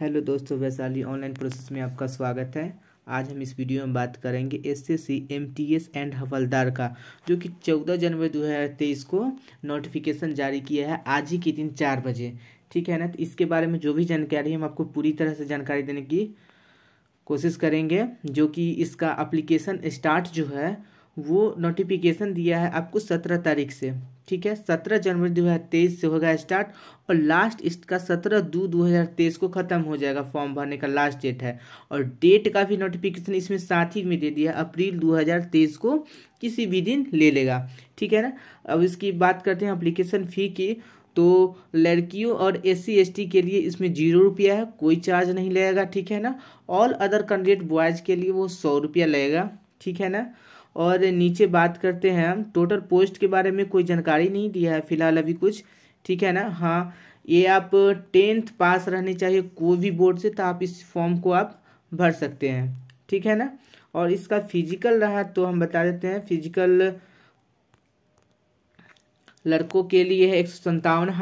hello दोस्तों Vaishali online process में आपका स्वागत है आज हम इस वीडियो में बात करेंगे S MTS C M T S and हवलदार का जो कि 14 जनवरी 2023 को नोटिफिकेशन जारी किया है आज ही के दिन चार बजे ठीक है ना तो इसके बारे में जो भी जानकारी हम आपको पूरी तरह से जानकारी देने की कोशिश करेंगे जो कि इसका अप्लीकेशन स्टार्ट जो है वो नोटिफिकेशन दिया है आपको सत्रह तारीख से ठीक है सत्रह जनवरी दो हज़ार तेईस से होगा स्टार्ट और लास्ट इसका सत्रह दो दो हज़ार तेईस को ख़त्म हो जाएगा फॉर्म भरने का लास्ट डेट है और डेट का भी नोटिफिकेशन इसमें साथ ही में दे दिया अप्रैल दो हज़ार तेईस को किसी भी दिन ले लेगा ठीक है ना अब इसकी बात करते हैं अप्लीकेशन फ़ी की तो लड़कियों और एस सी के लिए इसमें जीरो रुपया है कोई चार्ज नहीं लगेगा ठीक है ना ऑल अदर कैंडिडेट बॉयज़ के लिए वो सौ रुपया लगेगा ठीक है ना और नीचे बात करते हैं हम टोटल पोस्ट के बारे में कोई जानकारी नहीं दिया है फिलहाल अभी कुछ ठीक है ना हाँ ये आप टेंथ पास रहने चाहिए कोई भी बोर्ड से तो आप इस फॉर्म को आप भर सकते हैं ठीक है ना और इसका फिजिकल रहा तो हम बता देते हैं फिजिकल लड़कों के लिए है एक सौ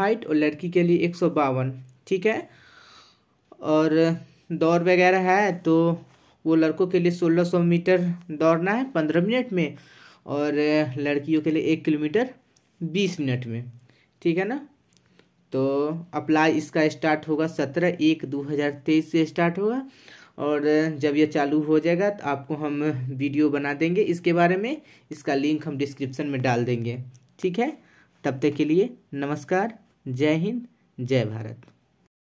हाइट और लड़की के लिए एक सौ बावन ठीक है और दौड़ वगैरह है तो वो लड़कों के लिए सोलह सौ मीटर दौड़ना है पंद्रह मिनट में और लड़कियों के लिए एक किलोमीटर बीस मिनट में ठीक है ना तो अप्लाई इसका स्टार्ट होगा सत्रह एक दो हज़ार तेईस से स्टार्ट होगा और जब यह चालू हो जाएगा तो आपको हम वीडियो बना देंगे इसके बारे में इसका लिंक हम डिस्क्रिप्शन में डाल देंगे ठीक है तब तक के लिए नमस्कार जय हिंद जय भारत